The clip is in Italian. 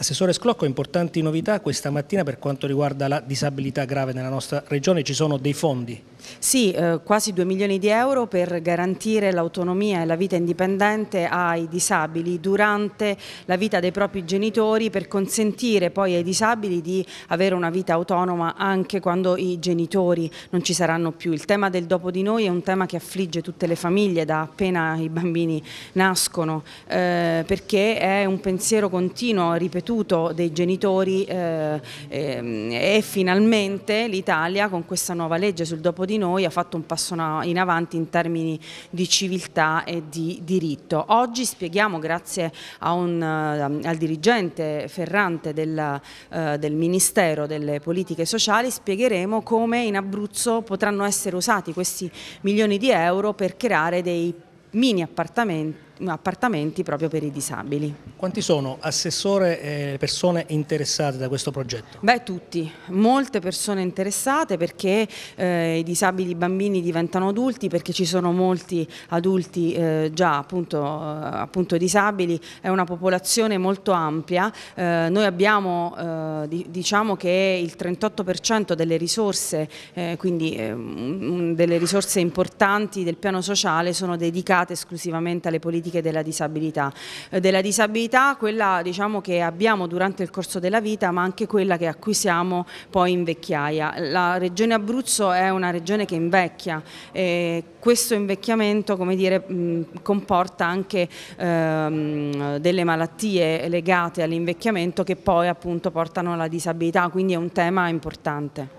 Assessore Sclocco, importanti novità questa mattina per quanto riguarda la disabilità grave nella nostra regione, ci sono dei fondi sì, eh, quasi 2 milioni di euro per garantire l'autonomia e la vita indipendente ai disabili durante la vita dei propri genitori per consentire poi ai disabili di avere una vita autonoma anche quando i genitori non ci saranno più. Il tema del dopo di noi è un tema che affligge tutte le famiglie da appena i bambini nascono eh, perché è un pensiero continuo, ripetuto dei genitori eh, ehm, e finalmente l'Italia con questa nuova legge sul dopo di noi di noi ha fatto un passo in avanti in termini di civiltà e di diritto. Oggi spieghiamo grazie un, ehm, al dirigente Ferrante del, eh, del Ministero delle Politiche Sociali, spiegheremo come in Abruzzo potranno essere usati questi milioni di euro per creare dei mini appartamenti appartamenti proprio per i disabili. Quanti sono, Assessore, eh, persone interessate da questo progetto? Beh, tutti, molte persone interessate perché eh, i disabili bambini diventano adulti, perché ci sono molti adulti eh, già appunto, eh, appunto, disabili, è una popolazione molto ampia, eh, noi abbiamo eh, di, diciamo che il 38% delle risorse, quindi delle risorse importanti del piano sociale sono dedicate esclusivamente alle politiche politiche della disabilità, eh, della disabilità quella diciamo, che abbiamo durante il corso della vita ma anche quella che acquisiamo poi in vecchiaia. La regione Abruzzo è una regione che invecchia e questo invecchiamento come dire, mm, comporta anche ehm, delle malattie legate all'invecchiamento che poi appunto portano alla disabilità, quindi è un tema importante.